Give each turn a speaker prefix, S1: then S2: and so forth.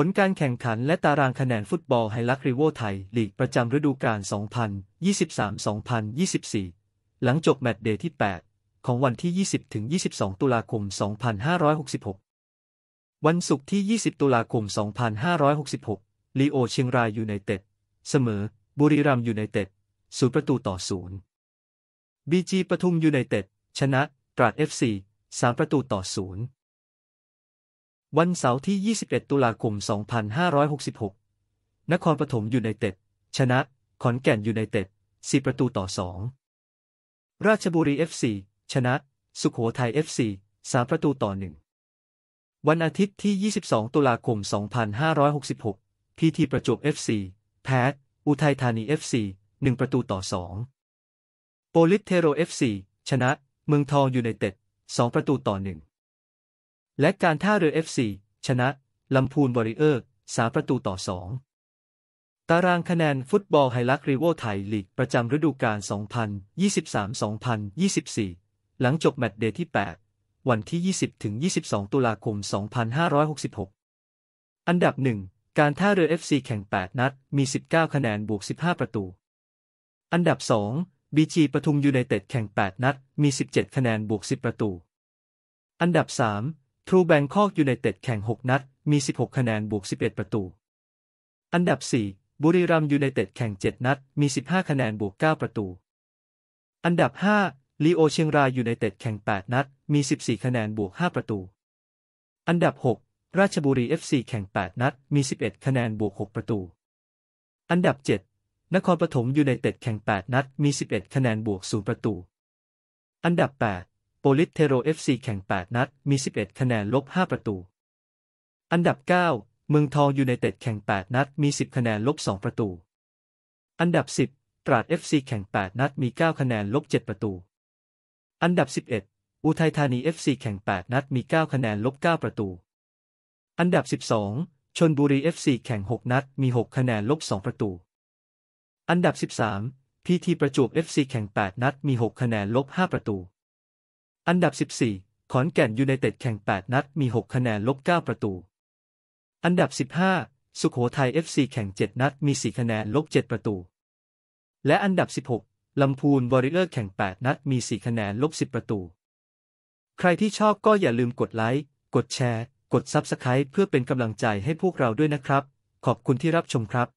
S1: ผลการแข่งขันและตารางคะแนนฟุตบอลไฮลักริโวไทยลีกประจำฤดูกาล 2023-2024 หลังจบแมตช์เดย์ที่ 8 ของวันที่ 20-22 ตุลาคม 2566 วันศุกร์ที่ 20 ตุลาคม 2566ลีโอเชียงรายยูไนเต็ดเสมอ บุรีรัมยูไนเต็ดศูนย์ประตูต่อศูนย์บีจีปทุมยูไนเต็ดชนะ ตราดเอฟซีสามประตูต่อศูนย์วันเสาร์ที่ 21 ตุลาคม 2566 นครปฐมยูไนเต็ด ชนะ ขอนแก่นยูไนเต็ด 4 ประตูต่อ 2 ราชบุรี FC ชนะ สุขโขทัย FC 3ประตูต่อ 1 วันอาทิตย์ที่ 22 ตุลาคม 2566พีทีประจวบ FC แพ้ อุทัยธานี FC 1ประตูต่อ2โปลิสเทโร FC ชนะ เมืองทองยูไนเต็ด2ประตูต่อ 1และการท่าเรือ FC ชนะ ลำพูนบริเออร์สาประตูต่อสองตารางคะแนนฟุตบอลไฮลักรีโวไทยลีกประจำฤดูกาล 2023-2024 หลังจบแมตช์เดย์ที่ 8 วันที่ 20-22 ตุลาคม 2566 อันดับ 1 การท่าเรือ FC แข่ง 8 นัด มี 19 คะแนนบวก 15 ประตู อันดับ 2 BG ปทุมยูไนเต็ดแข่ง 8 นัด มี 17 คะแนนบวก 10 ประตู อันดับ 3ทรูแบงคอกยูไนเต็ดแข่ง6นัด มี 16 คะแนนบวก 11 ประตู อันดับ4บุรีรัมยูไนเต็ดแข่ง7นัด มี 15คะแนนบวก 9 ประตู อันดับ5ลีโอ เชียงรายยูไนเต็ดแข่ง8นัดมี 14 คะแนนบวก5ประตู อันดับ 6ราชบุรี FC แข่ง8นัดมี 11 คะแนนบวก6ประตู อันดับ7นครปฐมยูไนเต็ดแข่ง8นัดมี 11คะแนนบวก0ประตู อันดับ 8โปลิสเทโรเอฟซีแข่ง 8 นัด มี 11 คะแนน ลบ 5 ประตู อันดับ 9 เมืองทองยูไนเต็ด แข่ง 8 นัด มี 10 คะแนน ลบ 2 ประตู อันดับ 10 ตราดเอฟซี แข่ง 8 นัด มี 9 คะแนน ลบ 7 ประตู อันดับ 11 อุทัยธานีเอฟซี แข่ง 8 นัด มี 9 คะแนน ลบ 9 ประตู อันดับ 12ชนบุรีเอฟซี แข่ง 6 นัด มี 6 คะแนน ลบ 2 ประตู อันดับ 13 พีทีประจวบ FC แข่ง 8 นัด มี 6 คะแนน ลบ 5 ประตูอันดับ 14 ขอนแก่นยูไนเต็ดแข่ง 8 นัด มี 6 คะแนนลบ 9 ประตู อันดับ 15 สุขโขทัย FC แข่ง 7 นัด มี 4 คะแนนลบ7ประตู และอันดับ 16 ลำพูนวอริเออร์แข่ง 8 นัด มี 4 คะแนนลบ10 ประตู ใครที่ชอบก็อย่าลืมกดไลค์ กดแชร์ กดซับสไคร b e เพื่อเป็นกำลังใจให้พวกเราด้วยนะครับ ขอบคุณที่รับชมครับ